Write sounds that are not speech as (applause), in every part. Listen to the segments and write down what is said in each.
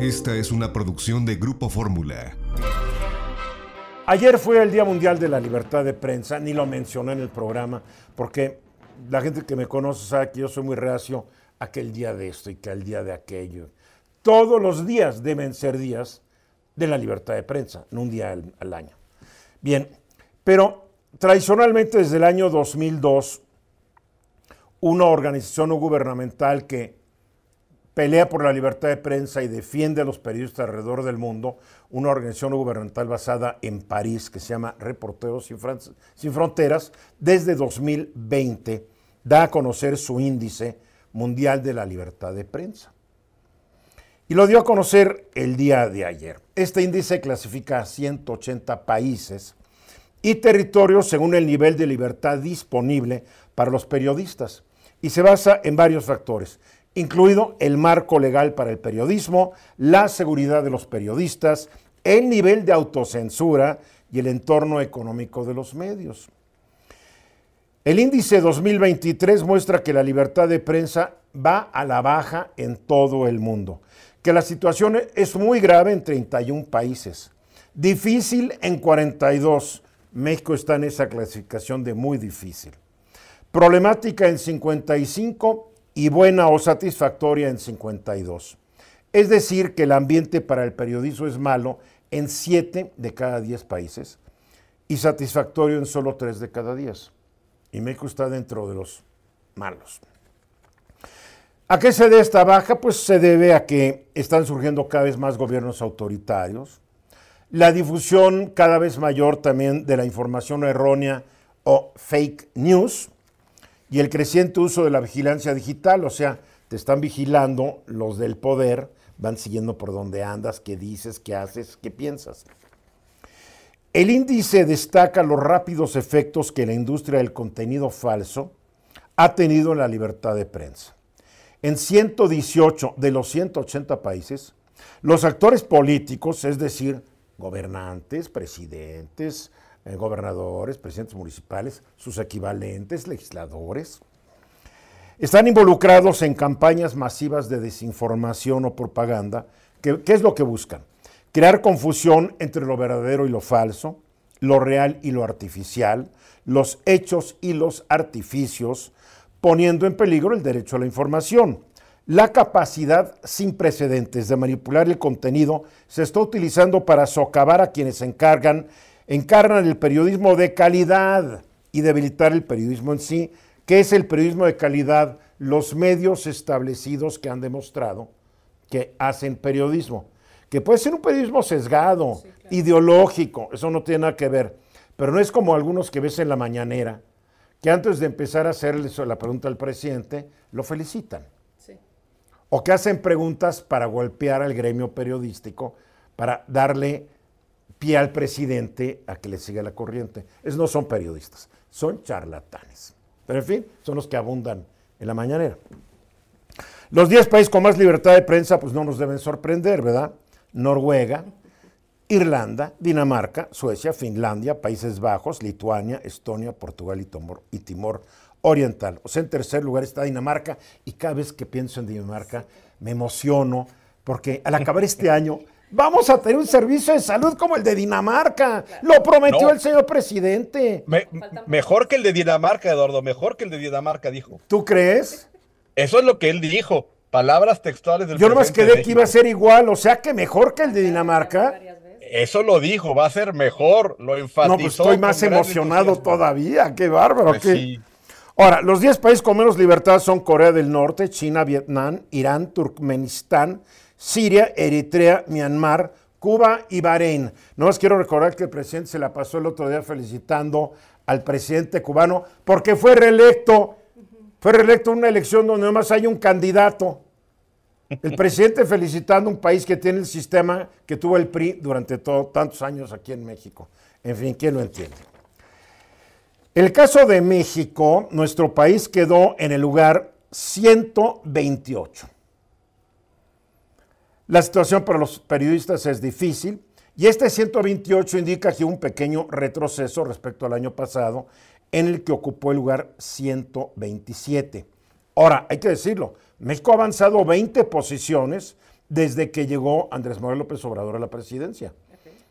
Esta es una producción de Grupo Fórmula. Ayer fue el Día Mundial de la Libertad de Prensa, ni lo mencioné en el programa, porque la gente que me conoce sabe que yo soy muy reacio a que el día de esto y que el día de aquello. Todos los días deben ser días de la libertad de prensa, no un día al, año. Bien, pero tradicionalmente desde el año 2002, una organización no gubernamental que pelea por la libertad de prensa y defiende a los periodistas alrededor del mundo, una organización gubernamental basada en París que se llama Reporteros Sin, Sin, Fronteras, desde 2020 da a conocer su índice mundial de la libertad de prensa. Y lo dio a conocer el día de ayer. Este índice clasifica a 180 países y territorios según el nivel de libertad disponible para los periodistas y se basa en varios factores incluido el marco legal para el periodismo, la seguridad de los periodistas, el nivel de autocensura y el entorno económico de los medios. El índice 2023 muestra que la libertad de prensa va a la baja en todo el mundo, que la situación es muy grave en 31 países, difícil en 42, México está en esa clasificación de muy difícil, problemática en 55 y buena o satisfactoria en 52. Es decir, que el ambiente para el periodismo es malo en 7 de cada 10 países y satisfactorio en solo 3 de cada 10. Y México está dentro de los malos. ¿A qué se debe esta baja? Pues se debe a que están surgiendo cada vez más gobiernos autoritarios, la difusión cada vez mayor también de la información errónea o fake news, y el creciente uso de la vigilancia digital, o sea, te están vigilando los del poder, van siguiendo por donde andas, qué dices, qué haces, qué piensas. El índice destaca los rápidos efectos que la industria del contenido falso ha tenido en la libertad de prensa. En 118 de los 180 países, los actores políticos, es decir, gobernantes, presidentes, eh, gobernadores, presidentes municipales, sus equivalentes, legisladores, están involucrados en campañas masivas de desinformación o propaganda. ¿Qué, ¿Qué, es lo que buscan? Crear confusión entre lo verdadero y lo falso, lo real y lo artificial, los hechos y los artificios, poniendo en peligro el derecho a la información. La capacidad sin precedentes de manipular el contenido se está utilizando para socavar a quienes se encargan encarnan el periodismo de calidad y debilitar el periodismo en sí. que es el periodismo de calidad? Los medios establecidos que han demostrado que hacen periodismo, que puede ser un periodismo sesgado, ideológico, eso no tiene nada que ver, pero no es como algunos que ves en la mañanera, que antes de empezar a hacerle la pregunta al presidente, lo felicitan. O que hacen preguntas para golpear al gremio periodístico, para darle y al presidente a que le siga la corriente. es no son periodistas, son charlatanes. Pero en fin, son los que abundan en la mañanera. Los 10 países con más libertad de prensa, pues no nos deben sorprender, ¿verdad? Noruega, Irlanda, Dinamarca, Suecia, Finlandia, Países Bajos, Lituania, Estonia, Portugal y Timor Oriental. O sea, en tercer lugar está Dinamarca y cada vez que pienso en Dinamarca me emociono porque al acabar este (laughs) año vamos a tener un servicio de salud como el de Dinamarca. Lo prometió el señor presidente. mejor que el de Dinamarca, Eduardo, mejor que el de Dinamarca, dijo. ¿Tú crees? Eso es lo que él dijo. Palabras textuales del presidente. Yo no más quedé que iba a ser igual, o sea que mejor que el de Dinamarca. Eso lo dijo, va a ser mejor, lo pues enfatizó. No, estoy más emocionado todavía, qué bárbaro. Pues Ahora, los 10 países con menos libertad son Corea del Norte, China, Vietnam, Irán, Turkmenistán, Siria, Eritrea, Myanmar, Cuba y Bahrein. No más quiero recordar que el presidente se la pasó el otro día felicitando al presidente cubano porque fue reelecto. Fue reelecto en una elección donde nomás hay un candidato. El presidente felicitando un país que tiene el sistema que tuvo el PRI durante todos tantos años aquí en México. En fin, ¿quién lo entiende? El caso de México, nuestro país quedó en el lugar 128. La situación para los periodistas es difícil y este 128 indica que un pequeño retroceso respecto al año pasado en el que ocupó el lugar 127. Ahora, hay que decirlo, México ha avanzado 20 posiciones desde que llegó Andrés Manuel López Obrador a la presidencia.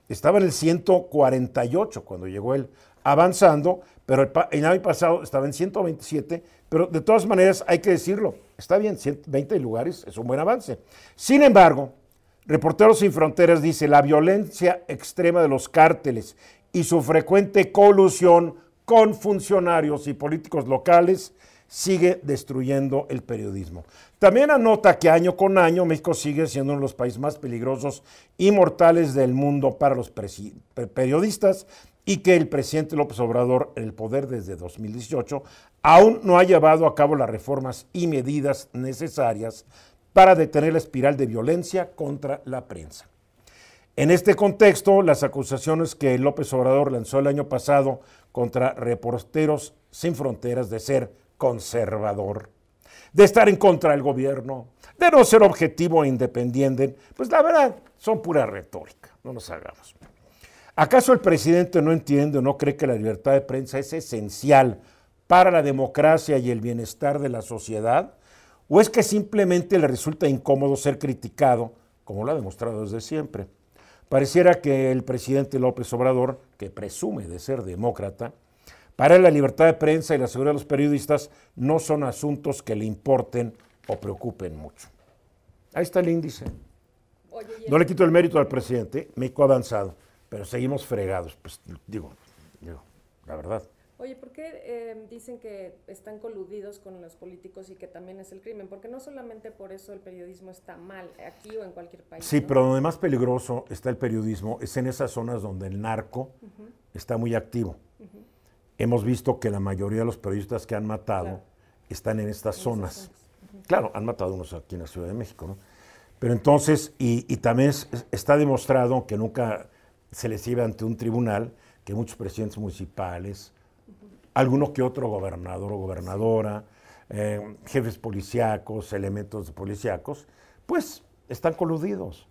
Estaba en el 148 cuando llegó él avanzando, pero el, año pasado estaba en 127, pero de todas maneras hay que decirlo, está bien, 120 lugares es un buen avance. Sin embargo, Reporteros Sin Fronteras dice, la violencia extrema de los cárteles y su frecuente colusión con funcionarios y políticos locales sigue destruyendo el periodismo. También anota que año con año México sigue siendo uno de los países más peligrosos y mortales del mundo para los periodistas, y que el presidente López Obrador, en el poder desde 2018, aún no ha llevado a cabo las reformas y medidas necesarias para detener la espiral de violencia contra la prensa. En este contexto, las acusaciones que López Obrador lanzó el año pasado contra reporteros sin fronteras de ser conservador, de estar en contra del gobierno, de no ser objetivo e independiente, pues la verdad son pura retórica, no nos hagamos. ¿Acaso el presidente no entiende o no cree que la libertad de prensa es esencial para la democracia y el bienestar de la sociedad? ¿O es que simplemente le resulta incómodo ser criticado, como lo ha demostrado desde siempre? Pareciera que el presidente López Obrador, que presume de ser demócrata, para la libertad de prensa y la seguridad de los periodistas no son asuntos que le importen o preocupen mucho. Ahí está el índice. No le quito el mérito al presidente, me ha avanzado pero seguimos fregados, pues digo, digo la verdad. Oye, ¿por qué em, dicen que están coludidos con los políticos y que también es el crimen? Porque no solamente por eso el periodismo está mal, aquí o en cualquier país. Sí, pero donde más peligroso está el periodismo es en esas zonas donde el narco está muy activo. Hemos visto que la mayoría de los periodistas que han matado están en estas zonas. Claro, han matado unos aquí en la Ciudad de México, ¿no? Pero entonces, y, también está demostrado que nunca se les lleva ante un tribunal que muchos presidentes municipales, alguno que otro gobernador o gobernadora, eh, jefes policíacos, elementos policíacos, pues están coludidos.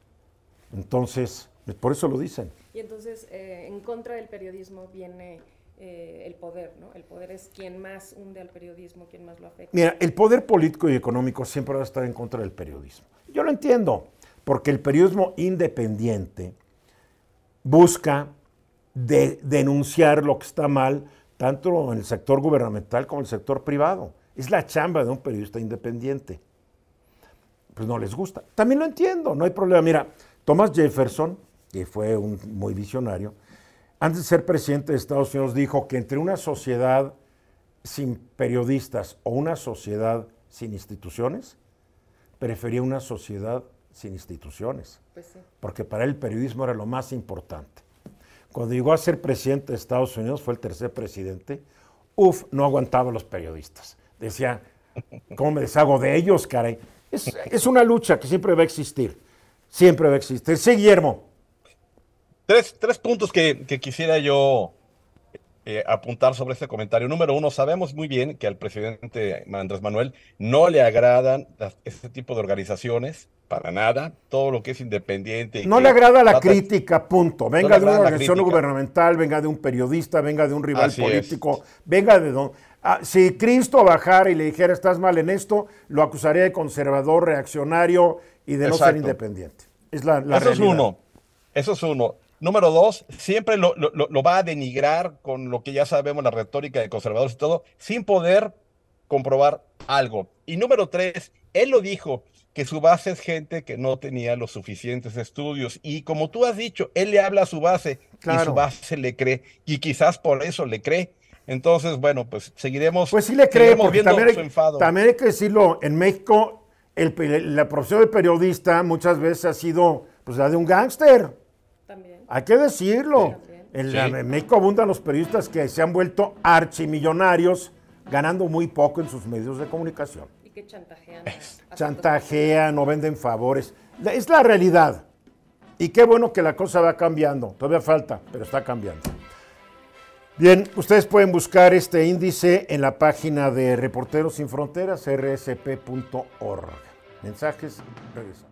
Entonces, por eso lo dicen. Y entonces, eh, en contra del periodismo viene eh, el poder, ¿no? El poder es quien más hunde al periodismo, quien más lo afecta. Mira, el poder político y económico siempre va a estar en contra del periodismo. Yo lo entiendo, porque el periodismo independiente busca denunciar lo que está mal, tanto en el sector gubernamental como en el sector privado. Es la chamba de un periodista independiente. Pues no les gusta. También lo entiendo, no hay problema. Mira, Thomas Jefferson, que fue un muy visionario, antes de ser presidente de Estados Unidos dijo que entre una sociedad sin periodistas o una sociedad sin instituciones, prefería una sociedad sin instituciones. Pues Porque para él el periodismo era lo más importante. Cuando llegó a ser presidente de Estados Unidos, fue el tercer presidente, uf, no aguantaba a los periodistas. Decía, ¿cómo me deshago de ellos, caray? Es, una lucha que siempre va a existir. Siempre va a existir. Sí, Guillermo. Tres, puntos que quisiera yo eh, apuntar sobre este comentario. Número uno, sabemos muy bien que al presidente Andrés Manuel no le agradan este tipo de organizaciones, para nada, todo lo que es independiente. no le agrada la crítica, punto. Venga de una organización gubernamental, venga de un periodista, venga de un rival político, venga de don... Ah, si Cristo bajara y le dijera estás mal en esto, lo acusaría de conservador, reaccionario y de no ser independiente. Es la, Eso es uno. Eso es uno. Número dos, siempre lo, va a denigrar con lo que ya sabemos, la retórica de conservadores y todo, sin poder comprobar algo. Y número tres, él lo dijo, que su base es gente que no tenía los suficientes estudios. Y como tú has dicho, él le habla a su base y su base le cree. Y quizás por eso le cree. Entonces, bueno, pues seguiremos. Pues sí le creemos viendo también su enfado. también hay que decirlo, en México la profesión de periodista muchas veces ha sido pues la de un gángster. Hay que decirlo. En, México abundan los periodistas que se han vuelto archimillonarios ganando muy poco en sus medios de comunicación. Y que chantajean. chantajean, no venden favores. Es la realidad. Y qué bueno que la cosa va cambiando. Todavía falta, pero está cambiando. Bien, ustedes pueden buscar este índice en la página de Reporteros Sin Fronteras, rsp.org. Mensajes, regresamos.